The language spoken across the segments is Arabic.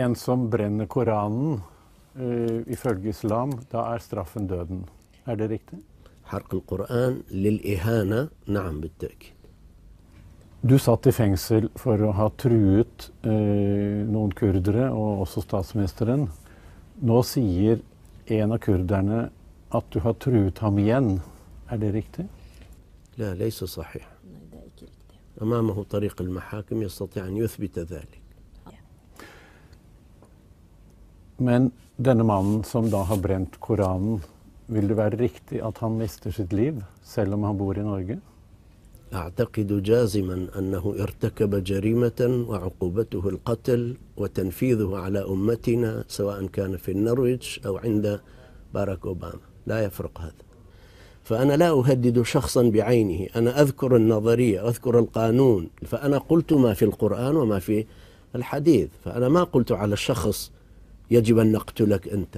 En som brenner Koranen, uh, ifølge islam, da er straffen døden. Er det riktig? Du satt i fengsel for å ha truet uh, noen kurdere, og også statsministeren. Nå sier en av kurderne at du har truet ham igjen. Er det riktig? لا ليس صحيح أمامه طريق المحاكم يستطيع أن يثبت ذلك Men denne mannen som da har brent Koranen, vil det være riktig at han mister sitt liv, selv om han bor i Norge? أعتقد جازما أنه ارتكب جريمة وعقوبته القتل وتنفيذه على أمتنا سواء كان في النرويج أو عند باراك أوباما لا يفرق هذا فأنا لا أهدد شخصا بعينه أنا أذكر النظرية أذكر القانون فأنا قلت ما في القرآن وما في الحديث فأنا ما قلت على الشخص يجب أن نقتلك أنت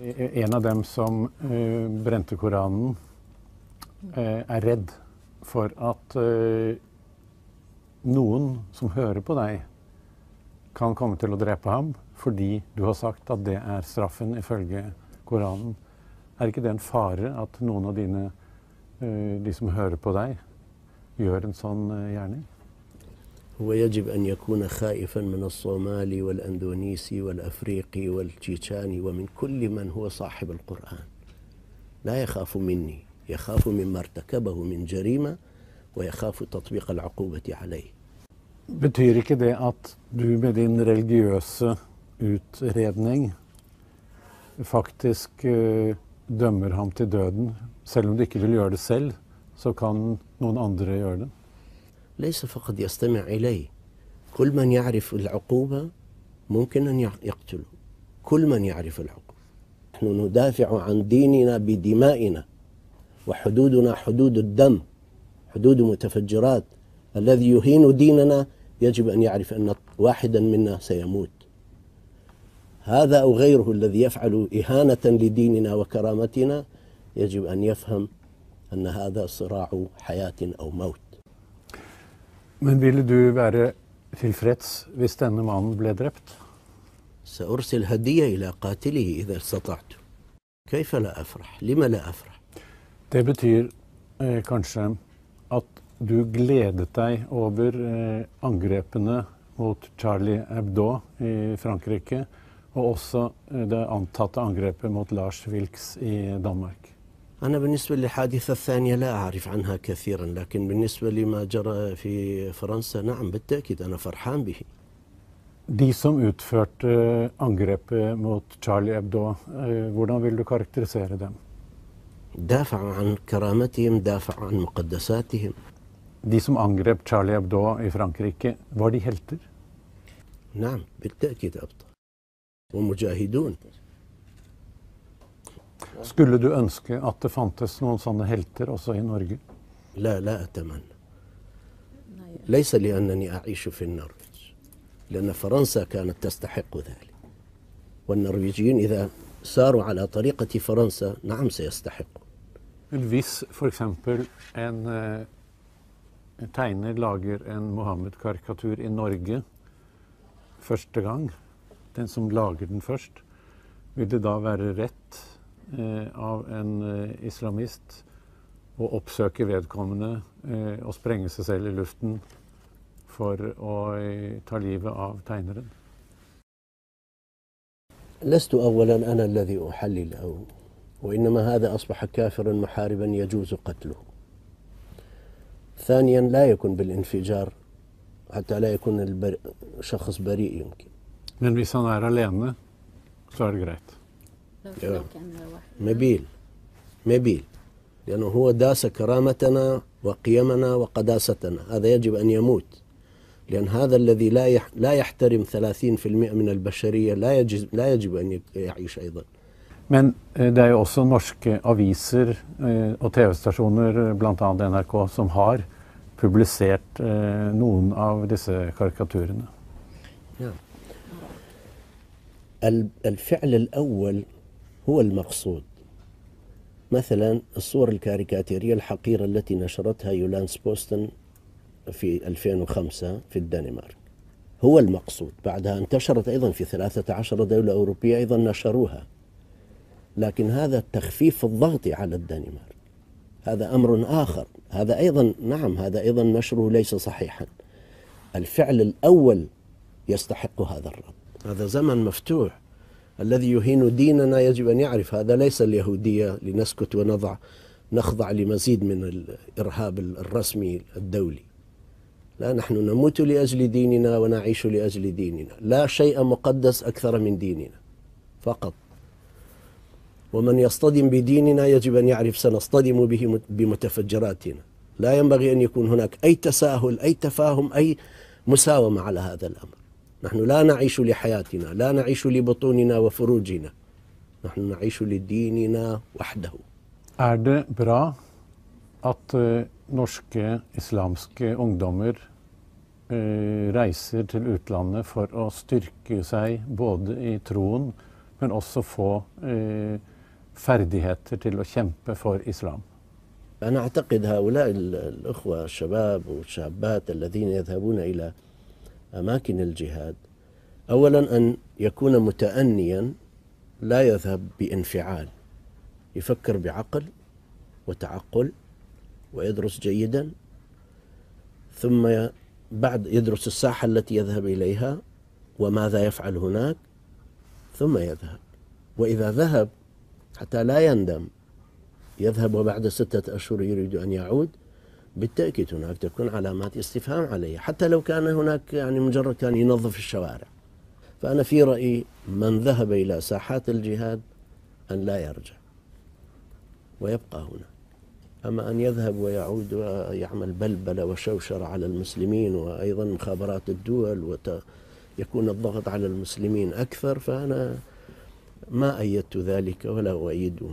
e- En av dem som uh, brente Koranen, uh, er redd for at uh, noen som hører på deg, kan komme til å drepe ham fordi du har sagt at det er straffen ifølge Koranen. Er ikke det en fare at noen av dine, de som hører på deg, gjør en sånn gjerning? هو يجب أن يكون خائفا من الصومالي والأندونيسي والأفريقي والتشيتشاني ومن كل من هو صاحب القرآن لا يخاف مني يخاف مما ارتكبه من جريمة ويخاف تطبيق العقوبة عليه Betyr ikke det at du med din religiøse utredning faktisk eh, dømmer ham til døden? Selv om du ikke vil gjøre det selv, så kan noen andre gjøre det? ليس فقط يستمع إليه كل من يعرف العقوبة ممكن أن يقتله كل من يعرف العقوبة نحن ندافع عن ديننا بدمائنا وحدودنا حدود الدم حدود متفجرات الذي يهين ديننا يجب أن يعرف أن واحدا منا سيموت هذا أو غيره الذي يفعل إهانة لديننا وكرامتنا يجب أن يفهم أن هذا صراع حياة أو موت Men ville du være tilfreds hvis denne mannen ble drept? سأرسل هدية إلى قاتله إذا استطعت كيف لا أفرح لما لا أفرح Det betyr eh, kanskje at du gledet deg over eh, angrepene mot Charlie Hebdo i Frankrike, og også eh, det antatte angrepet mot Lars Wilks i Danmark. أنا بالنسبة للحادثة الثانية لا أعرف عنها كثيرا لكن بالنسبة لما جرى في فرنسا نعم بالتأكيد أنا فرحان به De som utførte angrepet mot Charlie Hebdo, eh, hvordan vil du karakterisere dem? De som angrep Charlie Hebdo i Frankrike, var de helter? نعم بالتأكيد أبطال ومجاهدون Skulle du ønske at det fantes noen sånne helter også i Norge? لا لا أتمنى ليس لأنني أعيش في النرويج لأن فرنسا كانت تستحق ذلك والنرويجيين إذا ساروا على طريقة فرنسا نعم سيستحقون Hvis f.eks. en eh, tegner lager en Mohammed-karikatur i Norge første gang, den som lager den først, vil det da være rett av en islamist og oppsøke vedkommende og sprenge seg selv i luften for å ta livet av tegneren? لست اولا انا الذي احلل او وانما هذا اصبح كافرا محاربا يجوز قتله. ثانيا لا يكون بالانفجار حتى لا يكون الشخص بريء يمكن. Men hvis han er alene, så er det greit? لو, يعني مبيل مبيل لأنه هو داس كرامتنا وقيمنا وقداستنا هذا يجب أن يموت لأن هذا الذي لا يح لا يحترم 30% من البشرية لا يجب لا يجب أن يعيش أيضا Men eh, det er jo også norske aviser eh, og TV-stasjoner, eh, bl.a. NRK, som har publisert noen av disse karikaturene. Ja. الفعل الأول هو المقصود مثلا الصور الكاريكاتيرية الحقيرة التي نشرتها يولانس بوستن في 2005 في الدنمارك هو المقصود بعدها انتشرت أيضا في 13 دولة أوروبية أيضا نشروها لكن هذا تخفيف الضغط على الدنمارك هذا أمر آخر هذا أيضا نعم هذا أيضا نشره ليس صحيحا الفعل الأول يستحق هذا الرد هذا زمن مفتوح الذي يهين ديننا يجب أن يعرف هذا ليس اليهودية لنسكت ونضع نخضع لمزيد من الإرهاب الرسمي الدولي لا نحن نموت لأجل ديننا ونعيش لأجل ديننا لا شيء مقدس أكثر من ديننا فقط ومن يصطدم بديننا يجب أن يعرف سنصطدم به بمتفجراتنا لا ينبغي أن يكون هناك أي تساهل أي تفاهم أي مساومة على هذا الأمر نحن لا نعيش لحياتنا لا نعيش لبطوننا وفروجنا نحن نعيش لديننا وحده Er det bra at uh, norske islamske ungdommer uh, reiser til utlandet for å styrke seg både i troen, men også få uh, ferdigheter til å kjempe for islam? أنا أعتقد هؤلاء الأخوة الشباب والشابات الذين يذهبون إلى أماكن الجهاد أولا أن يكون متأنيا لا يذهب بانفعال يفكر بعقل وتعقل ويدرس جيدا ثم بعد يدرس الساحة التي يذهب إليها وماذا يفعل هناك ثم يذهب وإذا ذهب حتى لا يندم يذهب وبعد ستة أشهر يريد أن يعود بالتأكيد هناك تكون علامات استفهام عليه حتى لو كان هناك يعني مجرد كان ينظف الشوارع فأنا في رأيي من ذهب إلى ساحات الجهاد أن لا يرجع ويبقى هنا أما أن يذهب ويعود ويعمل بلبلة وشوشرة على المسلمين وأيضا مخابرات الدول ويكون الضغط على المسلمين أكثر فأنا ما أيدت ذلك ولا أؤيده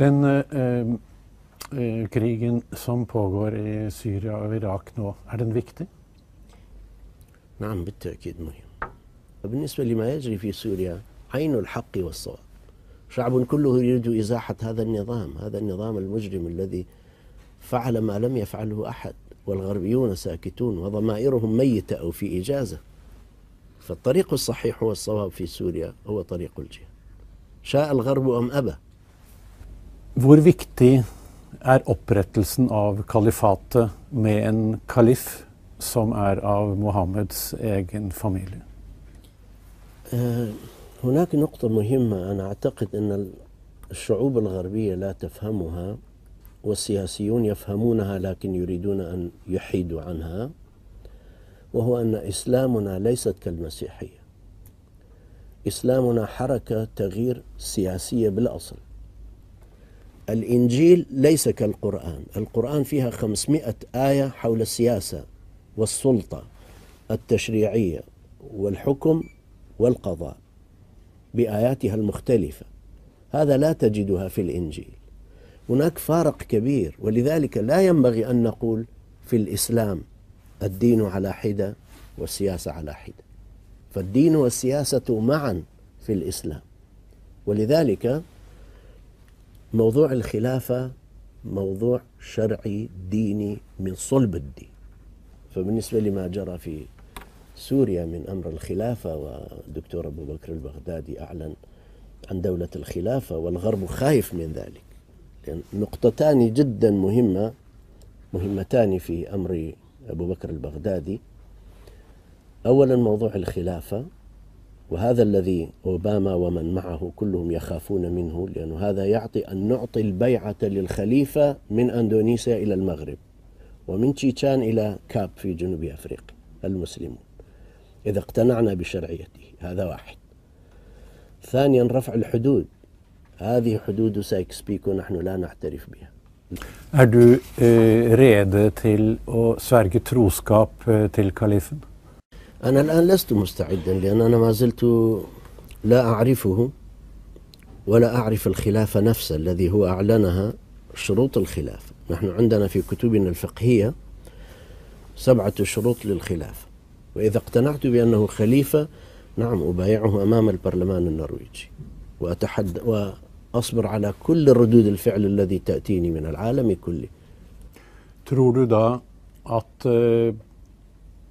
Ten Eh, krigen som pågår i Syria og Irak nå, er den viktig? نعم بالتأكيد مهم بالنسبة لما يجري في سوريا عين الحق والصواب شعب كله يريد إزاحة هذا النظام هذا النظام المجرم الذي فعل ما لم يفعله أحد والغربيون ساكتون وضمائرهم ميتة أو في إجازة فالطريق الصحيح والصواب في سوريا هو طريق الجهاد شاء الغرب أم أبى Hvor viktig er opprettelsen av kalifatet med en kalif som er av Mohammeds egen familie. Eh, هناك نقطة مهمة أنا أعتقد أن الشعوب الغربية لا تفهمها والسياسيون يفهمونها لكن يريدون أن يحيدوا عنها وهو أن إسلامنا ليست كالمسيحية إسلامنا حركة تغيير سياسية بالأصل الإنجيل ليس كالقرآن القرآن فيها خمسمائة آية حول السياسة والسلطة التشريعية والحكم والقضاء بآياتها المختلفة هذا لا تجدها في الإنجيل هناك فارق كبير ولذلك لا ينبغي أن نقول في الإسلام الدين على حدة والسياسة على حدة فالدين والسياسة معا في الإسلام ولذلك موضوع الخلافة موضوع شرعي ديني من صلب الدين فبالنسبة لما جرى في سوريا من أمر الخلافة ودكتور أبو بكر البغدادي أعلن عن دولة الخلافة والغرب خايف من ذلك لأن نقطتان جدا مهمة مهمتان في أمر أبو بكر البغدادي أولا موضوع الخلافة وهذا الذي أوباما ومن معه كلهم يخافون منه لأنه هذا يعطي أن نعطي البيعة للخليفة من أندونيسيا إلى المغرب ومن تشيتشان إلى كاب في جنوب أفريقيا المسلمون إذا اقتنعنا بشرعيته هذا واحد ثانيا رفع الحدود هذه حدود سايكس بيكو نحن لا نعترف بها Är du eh, rede till att sverge troskap eh, till kalifen? أنا الآن لست مستعدا لأن أنا ما زلت لا أعرفه ولا أعرف الخلافة نفسه الذي هو أعلنها شروط الخلافة نحن عندنا في كتبنا الفقهية سبعة شروط للخلافة وإذا اقتنعت بأنه خليفة نعم أبايعه أمام البرلمان النرويجي وأتحد وأصبر على كل ردود الفعل الذي تأتيني من العالم كله Tror da at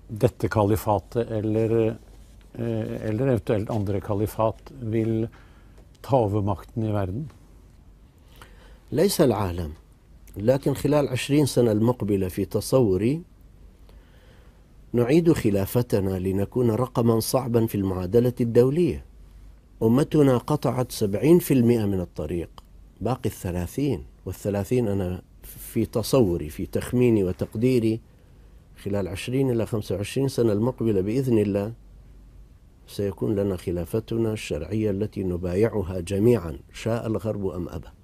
dette kalifatet eller, eh, eller eventuelt andre kalifat vil ta over makten i verden? ليس العالم لكن خلال عشرين سنة المقبلة في تصوري نعيد خلافتنا لنكون رقما صعبا في المعادلة الدولية أمتنا قطعت سبعين في المئة من الطريق باقي الثلاثين والثلاثين أنا في تصوري في تخميني وتقديري خلال 20 إلى 25 سنة المقبلة بإذن الله سيكون لنا خلافتنا الشرعية التي نبايعها جميعا شاء الغرب أم أبى